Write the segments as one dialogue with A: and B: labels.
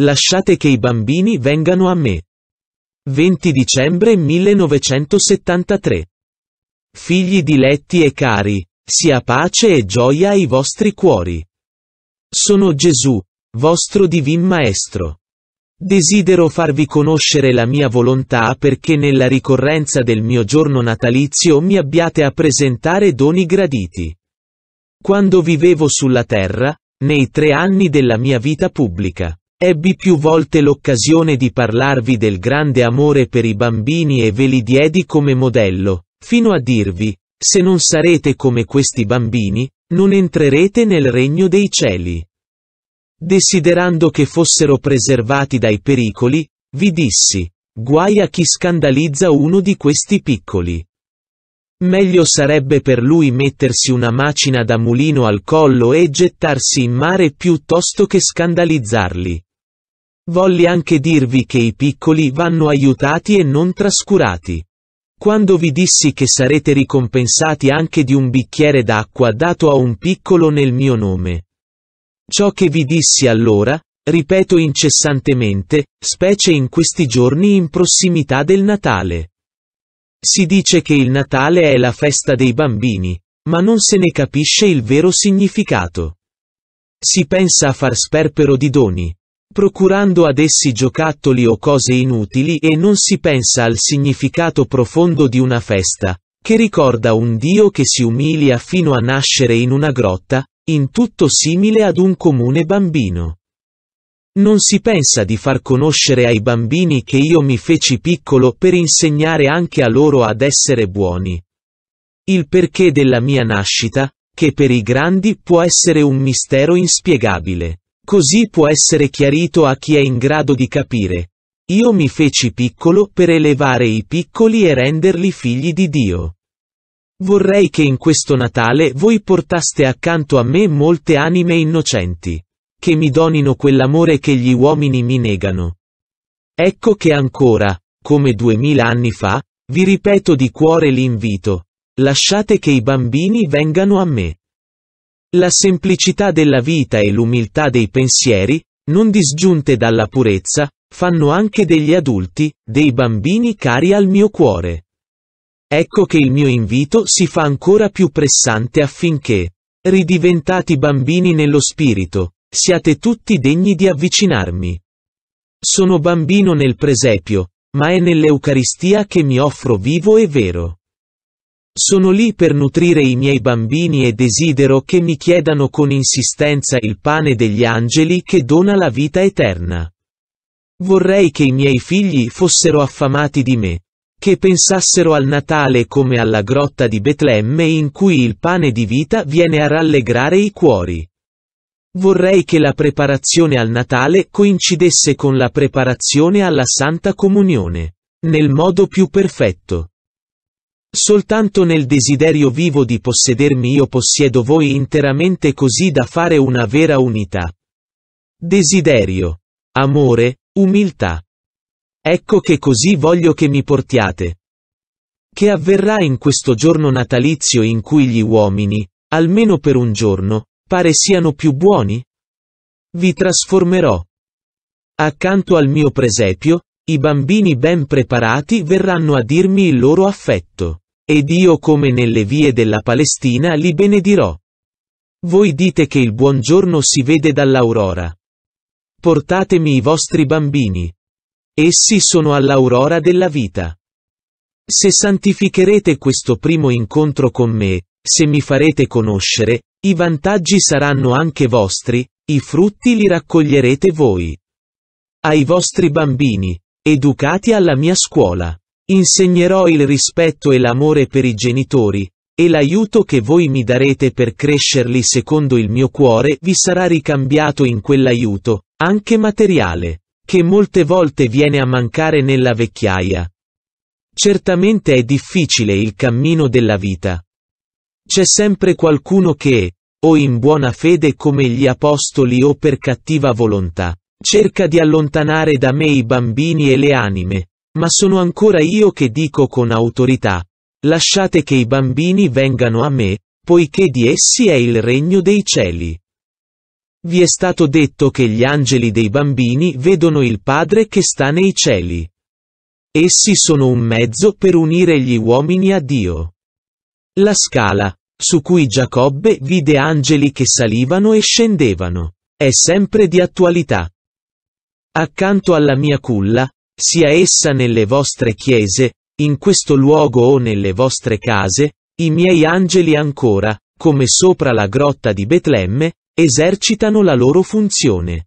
A: Lasciate che i bambini vengano a me. 20 dicembre 1973. Figli diletti e cari, sia pace e gioia ai vostri cuori. Sono Gesù, vostro divin maestro. Desidero farvi conoscere la mia volontà perché nella ricorrenza del mio giorno natalizio mi abbiate a presentare doni graditi. Quando vivevo sulla terra, nei tre anni della mia vita pubblica, Ebbi più volte l'occasione di parlarvi del grande amore per i bambini e ve li diedi come modello, fino a dirvi, se non sarete come questi bambini, non entrerete nel regno dei cieli. Desiderando che fossero preservati dai pericoli, vi dissi, guai a chi scandalizza uno di questi piccoli. Meglio sarebbe per lui mettersi una macina da mulino al collo e gettarsi in mare piuttosto che scandalizzarli. Volli anche dirvi che i piccoli vanno aiutati e non trascurati. Quando vi dissi che sarete ricompensati anche di un bicchiere d'acqua dato a un piccolo nel mio nome. Ciò che vi dissi allora, ripeto incessantemente, specie in questi giorni in prossimità del Natale. Si dice che il Natale è la festa dei bambini, ma non se ne capisce il vero significato. Si pensa a far sperpero di doni, procurando ad essi giocattoli o cose inutili e non si pensa al significato profondo di una festa, che ricorda un Dio che si umilia fino a nascere in una grotta, in tutto simile ad un comune bambino. Non si pensa di far conoscere ai bambini che io mi feci piccolo per insegnare anche a loro ad essere buoni. Il perché della mia nascita, che per i grandi può essere un mistero inspiegabile. Così può essere chiarito a chi è in grado di capire. Io mi feci piccolo per elevare i piccoli e renderli figli di Dio. Vorrei che in questo Natale voi portaste accanto a me molte anime innocenti, che mi donino quell'amore che gli uomini mi negano. Ecco che ancora, come duemila anni fa, vi ripeto di cuore l'invito, lasciate che i bambini vengano a me. La semplicità della vita e l'umiltà dei pensieri, non disgiunte dalla purezza, fanno anche degli adulti, dei bambini cari al mio cuore. Ecco che il mio invito si fa ancora più pressante affinché, ridiventati bambini nello spirito, siate tutti degni di avvicinarmi. Sono bambino nel presepio, ma è nell'Eucaristia che mi offro vivo e vero. Sono lì per nutrire i miei bambini e desidero che mi chiedano con insistenza il pane degli angeli che dona la vita eterna. Vorrei che i miei figli fossero affamati di me, che pensassero al Natale come alla grotta di Betlemme in cui il pane di vita viene a rallegrare i cuori. Vorrei che la preparazione al Natale coincidesse con la preparazione alla Santa Comunione, nel modo più perfetto. Soltanto nel desiderio vivo di possedermi io possiedo voi interamente così da fare una vera unità. Desiderio. Amore, umiltà. Ecco che così voglio che mi portiate. Che avverrà in questo giorno natalizio in cui gli uomini, almeno per un giorno, pare siano più buoni? Vi trasformerò. Accanto al mio presepio, i bambini ben preparati verranno a dirmi il loro affetto. Ed io come nelle vie della Palestina li benedirò. Voi dite che il buongiorno si vede dall'aurora. Portatemi i vostri bambini. Essi sono all'aurora della vita. Se santificherete questo primo incontro con me, se mi farete conoscere, i vantaggi saranno anche vostri, i frutti li raccoglierete voi. Ai vostri bambini, educati alla mia scuola. Insegnerò il rispetto e l'amore per i genitori, e l'aiuto che voi mi darete per crescerli secondo il mio cuore vi sarà ricambiato in quell'aiuto, anche materiale, che molte volte viene a mancare nella vecchiaia. Certamente è difficile il cammino della vita. C'è sempre qualcuno che, o in buona fede come gli apostoli o per cattiva volontà, cerca di allontanare da me i bambini e le anime, ma sono ancora io che dico con autorità, lasciate che i bambini vengano a me, poiché di essi è il regno dei cieli. Vi è stato detto che gli angeli dei bambini vedono il Padre che sta nei cieli. Essi sono un mezzo per unire gli uomini a Dio. La scala, su cui Giacobbe vide angeli che salivano e scendevano, è sempre di attualità. Accanto alla mia culla, sia essa nelle vostre chiese, in questo luogo o nelle vostre case, i miei angeli ancora, come sopra la grotta di Betlemme, esercitano la loro funzione.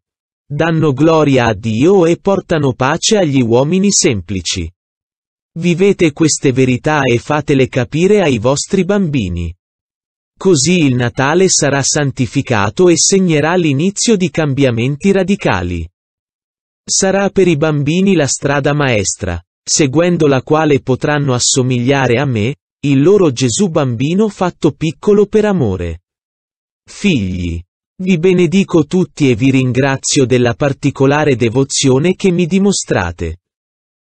A: Danno gloria a Dio e portano pace agli uomini semplici. Vivete queste verità e fatele capire ai vostri bambini. Così il Natale sarà santificato e segnerà l'inizio di cambiamenti radicali. Sarà per i bambini la strada maestra, seguendo la quale potranno assomigliare a me, il loro Gesù bambino fatto piccolo per amore. Figli, vi benedico tutti e vi ringrazio della particolare devozione che mi dimostrate.